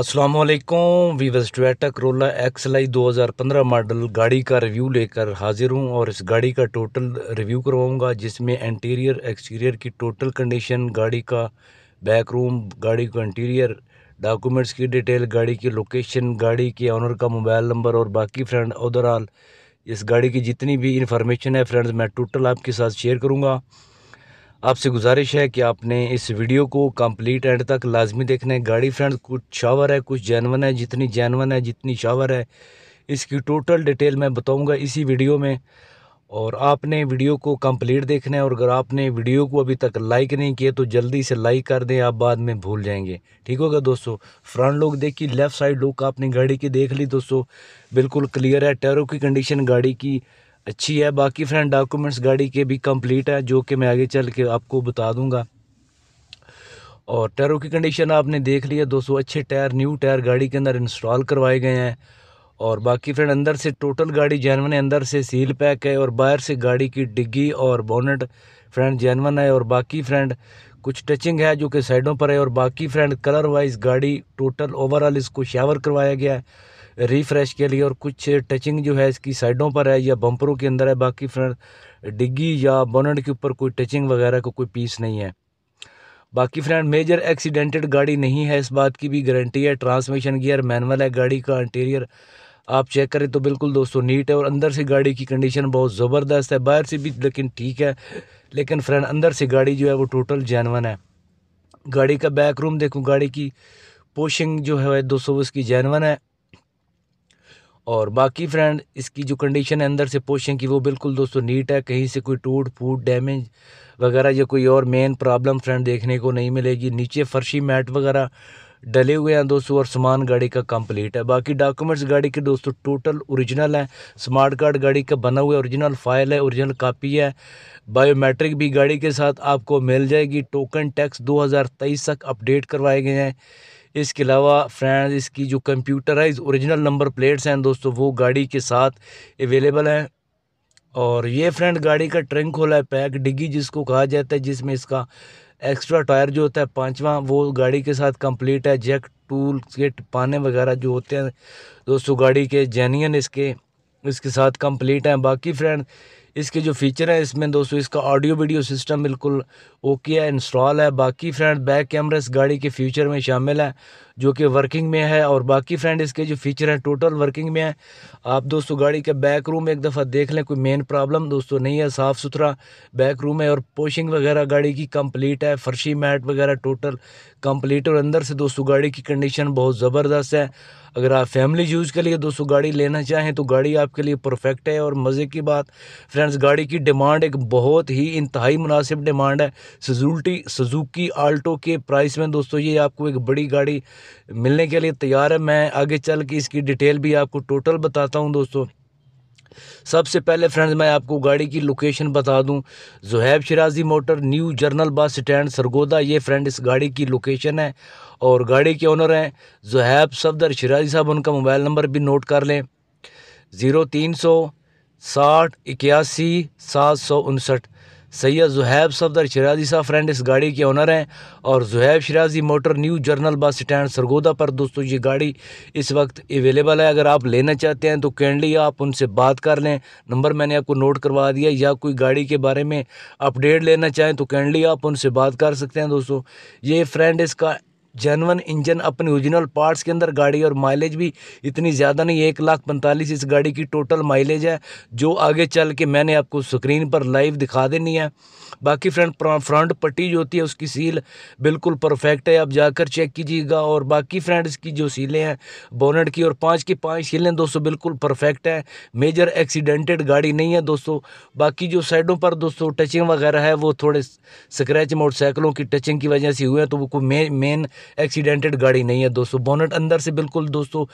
असलम वीवस Toyota Corolla XLi दो हज़ार पंद्रह मॉडल गाड़ी का रिव्यू लेकर हाज़िर हूँ और इस गाड़ी का टोटल रिव्यू करवाऊँगा जिसमें इंटीरियर एक्सटीरियर की टोटल कंडीशन गाड़ी का बैक रूम गाड़ी का इंटीरियर डॉक्यूमेंट्स की डिटेल गाड़ी की लोकेशन गाड़ी के ऑनर का मोबाइल नंबर और बाकी फ्रेंड ओवरऑल इस गाड़ी की जितनी भी इंफॉर्मेशन है फ्रेंड्स मैं टोटल आपके साथ शेयर करूँगा आपसे गुजारिश है कि आपने इस वीडियो को कंप्लीट एंड तक लाजमी देखना है गाड़ी फ्रेंड कुछ शावर है कुछ जैनवन है जितनी जैनवन है जितनी शावर है इसकी टोटल डिटेल मैं बताऊंगा इसी वीडियो में और आपने वीडियो को कंप्लीट देखना है और अगर आपने वीडियो को अभी तक लाइक नहीं किया तो जल्दी से लाइक कर दें आप बाद में भूल जाएंगे ठीक होगा दोस्तों फ्रंट लोग देखिए लेफ़्ट साइड लुक आपने गाड़ी की देख ली दोस्तों बिल्कुल क्लियर है टैरों की कंडीशन गाड़ी की अच्छी है बाकी फ्रेंड डॉक्यूमेंट्स गाड़ी के भी कंप्लीट है जो कि मैं आगे चल के आपको बता दूंगा और टायरों की कंडीशन आपने देख लिया दो दोस्तों अच्छे टायर न्यू टायर गाड़ी के अंदर इंस्टॉल करवाए गए हैं और बाकी फ्रेंड अंदर से टोटल गाड़ी जैनवन है अंदर से सील पैक है और बाहर से गाड़ी की डिग्गी और बोनेट फ्रेंड जैनवन है और बाकी फ्रेंड कुछ टचिंग है जो कि साइडों पर है और बाकी फ्रेंड कलर वाइज गाड़ी टोटल ओवरऑल इसको शावर करवाया गया है रिफ्रेश के लिए और कुछ टचिंग जो है इसकी साइडों पर है या बम्परों के अंदर है बाकी फ्रंट डिग्गी या बोनट के ऊपर कोई टचिंग वगैरह का को कोई पीस नहीं है बाकी फ्रेंड मेजर एक्सीडेंटेड गाड़ी नहीं है इस बात की भी गारंटी है ट्रांसमिशन गियर मैनुअल है गाड़ी का इंटीरियर आप चेक करें तो बिल्कुल दोस्तों नीट है और अंदर से गाड़ी की कंडीशन बहुत ज़बरदस्त है बाहर से भी लेकिन ठीक है लेकिन फ्रेंड अंदर से गाड़ी जो है वो टोटल जैनवन है गाड़ी का बैक रूम देखूँ गाड़ी की पोशिंग जो है दोस्तों उसकी जैनवन है और बाकी फ्रेंड इसकी जो कंडीशन है अंदर से पोशन की वो बिल्कुल दोस्तों नीट है कहीं से कोई टूट फूट डैमेज वगैरह या कोई और मेन प्रॉब्लम फ्रेंड देखने को नहीं मिलेगी नीचे फर्शी मैट वगैरह डले हुए हैं दोस्तों और सामान गाड़ी का कंप्लीट है बाकी डॉक्यूमेंट्स गाड़ी के दोस्तों टोटल ओरिजिनल हैं स्मार्ट कार्ड गाड़ी का बना हुआ ओरिजिनल फाइल है ओरिजिनल कापी है बायोमेट्रिक भी गाड़ी के साथ आपको मिल जाएगी टोकन टैक्स 2023 तक अपडेट करवाए गए हैं इसके अलावा फ्रेंड इसकी जो कंप्यूटराइज ओरिजिनल नंबर प्लेट्स हैं दोस्तों वो गाड़ी के साथ अवेलेबल हैं और ये फ्रेंड गाड़ी का ट्रंक होला है पैक डिग्गी जिसको कहा जाता है जिसमें इसका एक्स्ट्रा टायर जो होता है पाँचवा वो गाड़ी के साथ कंप्लीट है जैक टूल के पाने वगैरह जो होते हैं दोस्तों गाड़ी के जैनियन इसके इसके साथ कंप्लीट हैं बाकी फ्रेंड इसके जो फीचर हैं इसमें दोस्तों इसका ऑडियो वीडियो सिस्टम बिल्कुल ओके है इंस्टॉल है बाकी फ्रेंड बैक कैमरा इस गाड़ी के फ्यूचर में शामिल है जो कि वर्किंग में है और बाकी फ्रेंड इसके जो फीचर हैं टोटल वर्किंग में है आप दोस्तों गाड़ी के बैक रूम एक दफ़ा देख लें कोई मेन प्रॉब्लम दोस्तों नहीं है साफ़ सुथरा बैक रूम है और पोशिंग वगैरह गाड़ी की कम्प्लीट है फर्शी मैट वगैरह टोटल कम्प्लीट और अंदर से दोस्तों गाड़ी की कंडीशन बहुत ज़बरदस्त है अगर आप फैमिली यूज़ के लिए दोस्तों गाड़ी लेना चाहें तो गाड़ी आपके लिए परफेक्ट है और मज़े की बात फ्रेंड फ्रेंड्स गाड़ी की डिमांड एक बहुत ही इंतहाई मुनासिब डिमांड है सजूल्टी सजुकी आल्टो के प्राइस में दोस्तों ये आपको एक बड़ी गाड़ी मिलने के लिए तैयार है मैं आगे चल के इसकी डिटेल भी आपको टोटल बताता हूँ दोस्तों सबसे पहले फ्रेंड्स मैं आपको गाड़ी की लोकेशन बता दूं Zohaib Shirazi motor new general bus stand Sargodha ये फ्रेंड इस गाड़ी की लोकेशन है और गाड़ी के ओनर हैं जहैब सफदर शराजी साहब उनका मोबाइल नंबर भी नोट कर लें ज़ीरो तीन सौ साठ इक्यासी सात सौ उनसठ सैयद जुहैब सफदर शराजी साहब फ्रेंड इस गाड़ी के ऑनर हैं और Zohaib Shirazi motor new general bus stand Sargodha पर दोस्तों ये गाड़ी इस वक्त अवेलेबल है अगर आप लेना चाहते हैं तो कैंडली आप उनसे बात कर लें नंबर मैंने आपको नोट करवा दिया या कोई गाड़ी के बारे में अपडेट लेना चाहें तो कैंडली आप उनसे बात कर सकते हैं दोस्तों ये फ्रेंड इसका जेनवन इंजन अपने ओरिजिनल पार्ट्स के अंदर गाड़ी और माइलेज भी इतनी ज़्यादा नहीं एक लाख पैंतालीस इस गाड़ी की टोटल माइलेज है जो आगे चल के मैंने आपको स्क्रीन पर लाइव दिखा देनी है बाकी फ्रंट फ्रंट पट्टी जो होती है उसकी सील बिल्कुल परफेक्ट है आप जाकर चेक कीजिएगा और बाकी फ्रेंड्स की जो सीलें हैं बोनेट की और पाँच की पाँच सीलें दोस्तों बिल्कुल परफेक्ट है मेजर एक्सीडेंटेड गाड़ी नहीं है दोस्तों बाकी जो साइडों पर दोस्तों टचिंग वगैरह है वो थोड़े स्क्रैच मोटरसाइकिलों की टचिंग की वजह से हुए हैं तो वो कोई मेन एक्सीडेंटेड गाड़ी नहीं है दोस्तों बोनट अंदर से बिल्कुल दोस्तों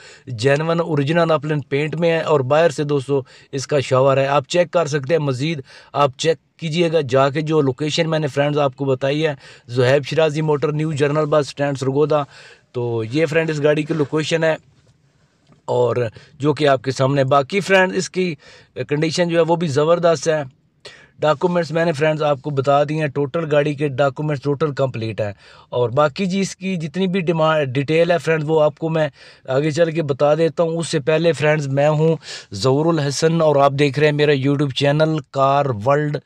जैनवन औरिजिनल अपलन पेंट में है और बाहर से दोस्तों इसका शावर है आप चेक कर सकते हैं मज़ीद आप चेक कीजिएगा जाके जो लोकेशन मैंने फ्रेंड्स आपको बताई है Zohaib Shirazi motor new general bus stand Sargodha तो ये फ्रेंड इस गाड़ी की लोकेशन है और जो कि आपके सामने बाकी फ्रेंड इसकी कंडीशन जो है वो भी ज़बरदस्त है डॉक्यूमेंट्स मैंने फ्रेंड्स आपको बता दिए हैं टोटल गाड़ी के डॉक्यूमेंट्स टोटल कंप्लीट हैं और बाकी जी इसकी जितनी भी डिमांड डिटेल है फ्रेंड्स वो आपको मैं आगे चल के बता देता हूँ उससे पहले फ्रेंड्स मैं हूँ जहरुल हसन और आप देख रहे हैं मेरा YouTube channel car world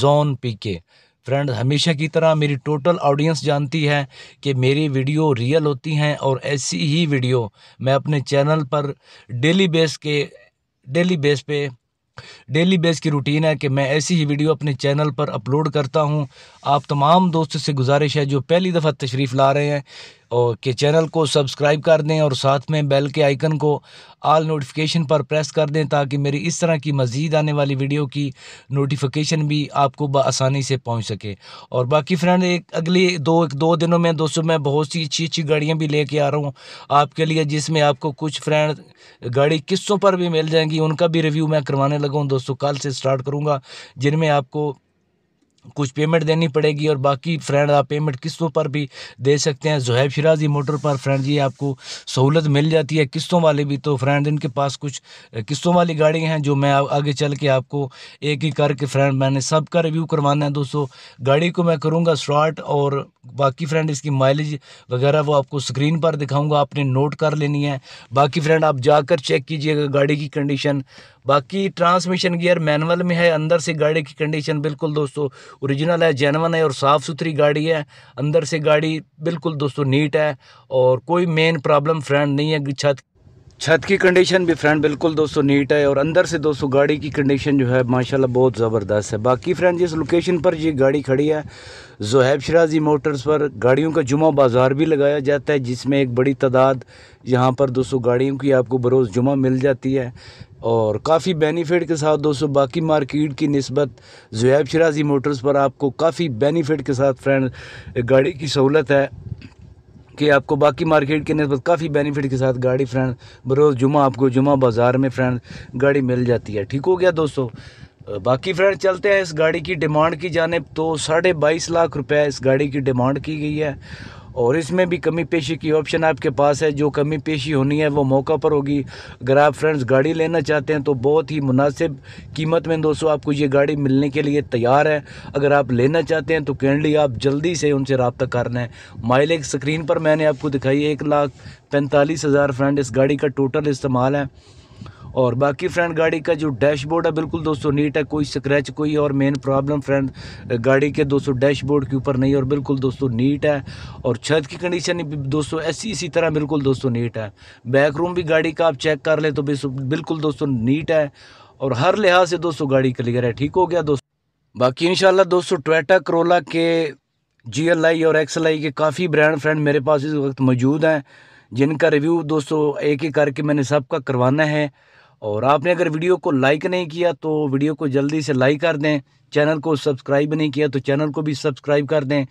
zone के फ्रेंड हमेशा की तरह मेरी टोटल ऑडियंस जानती है कि मेरी वीडियो रियल होती हैं और ऐसी ही वीडियो मैं अपने चैनल पर डेली बेस के डेली बेस पे डेली बेस की रूटीन है कि मैं ऐसी ही वीडियो अपने चैनल पर अपलोड करता हूँ आप तमाम दोस्तों से गुजारिश है जो पहली दफ़ा तशरीफ़ ला रहे हैं और के चैनल को सब्सक्राइब कर दें और साथ में बेल के आइकन को आल नोटिफिकेशन पर प्रेस कर दें ताकि मेरी इस तरह की मज़ीद आने वाली वीडियो की नोटिफिकेशन भी आपको बसानी से पहुंच सके और बाकी फ्रेंड एक अगली दो एक दो दिनों में दोस्तों मैं बहुत सी अच्छी अच्छी गाड़ियाँ भी लेके आ रहा हूँ आपके लिए जिसमें आपको कुछ फ्रेंड गाड़ी किस्तों पर भी मिल जाएंगी उनका भी रिव्यू मैं करवाने लगा दोस्तों कल से स्टार्ट करूँगा जिनमें आपको कुछ पेमेंट देनी पड़ेगी और बाकी फ्रेंड आप पेमेंट किस्तों पर भी दे सकते हैं जहैब शराजी मोटर पर फ्रेंड जी आपको सहूलत मिल जाती है किस्तों वाले भी तो फ्रेंड इनके पास कुछ किस्तों वाली गाड़ियाँ हैं जो मैं आगे चल के आपको एक ही करके फ्रेंड मैंने सब का रिव्यू करवाना है दोस्तों गाड़ी को मैं करूँगा शॉर्ट और बाकी फ्रेंड इसकी माइलेज वगैरह वो आपको स्क्रीन पर दिखाऊँगा आपने नोट कर लेनी है बाकी फ्रेंड आप जाकर चेक कीजिएगा गाड़ी की कंडीशन बाकी ट्रांसमिशन गियर मैनुअल में है अंदर से गाड़ी की कंडीशन बिल्कुल दोस्तों ओरिजिनल है जेनवन है और साफ़ सुथरी गाड़ी है अंदर से गाड़ी बिल्कुल दोस्तों नीट है और कोई मेन प्रॉब्लम फ्रेंड नहीं है छत छत की कंडीशन भी फ्रेंड बिल्कुल दोस्तों नीट है और अंदर से दोस्तों गाड़ी की कंडीशन जो है माशाल्लाह बहुत ज़बरदस्त है बाकी फ्रेंड जिस लोकेशन पर ये गाड़ी खड़ी है जोहैब शराजी मोटर्स पर गाड़ियों का जुमा बाज़ार भी लगाया जाता है जिसमें एक बड़ी तादाद यहाँ पर दोस्तों गाड़ियों की आपको बरोज़ जुमा मिल जाती है और काफ़ी बेनिफिट के साथ दोस्तों बाकी मार्केट की नस्बत जोहैब शराजी मोटर्स पर आपको काफ़ी बेनिफिट के साथ फ्रेंड गाड़ी की सहूलत है कि आपको बाकी मार्केट के नस्बत काफ़ी बेनिफिट के साथ गाड़ी फ्रेंड बरोज़ जुमा आपको जुमा बाज़ार में फ्रेंड गाड़ी मिल जाती है ठीक हो गया दोस्तों बाकी फ्रेंड चलते हैं इस गाड़ी की डिमांड की जानब तो साढ़े बाईस लाख रुपए इस गाड़ी की डिमांड की गई है और इसमें भी कमी पेशी की ऑप्शन आपके पास है जो कमी पेशी होनी है वो मौका पर होगी अगर आप फ्रेंड्स गाड़ी लेना चाहते हैं तो बहुत ही मुनासिब कीमत में दोस्तों आपको ये गाड़ी मिलने के लिए तैयार है अगर आप लेना चाहते हैं तो कैंडली आप जल्दी से उनसे रबता कर लें माइलेज स्क्रीन पर मैंने आपको दिखाई एक लाख पैंतालीस हज़ार फ्रेंड इस गाड़ी का टोटल इस्तेमाल है और बाकी फ्रेंड गाड़ी का जो डैशबोर्ड है बिल्कुल दोस्तों नीट है कोई स्क्रैच कोई और मेन प्रॉब्लम फ्रेंड गाड़ी के दोस्तों डैशबोर्ड के ऊपर नहीं और बिल्कुल दोस्तों नीट है और छत की कंडीशन दोस्तों ऐसी इसी तरह बिल्कुल दोस्तों नीट है बैक रूम भी गाड़ी का आप चेक कर ले तो बिल्कुल दोस्तों नीट है और हर लिहाज से दोस्तों गाड़ी क्लियर है ठीक हो गया दोस्तों बाकी इनशाला दोस्तों ट्वेटा करोला के जी एल आई और एक्स आई के काफ़ी ब्रांड फ्रेंड मेरे पास इस वक्त मौजूद हैं जिनका रिव्यू दोस्तों एक एक करके मैंने सबका करवाना है और आपने अगर वीडियो को लाइक नहीं किया तो वीडियो को जल्दी से लाइक कर दें चैनल को सब्सक्राइब नहीं किया तो चैनल को भी सब्सक्राइब कर दें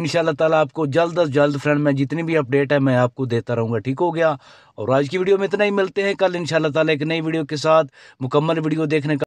इन ताला आपको जल्द अज जल्द फ्रेंड मैं जितनी भी अपडेट है मैं आपको देता रहूँगा ठीक हो गया और आज की वीडियो में इतना ही मिलते हैं कल इन ताला एक नई वीडियो के साथ मुकम्मल वीडियो देखने का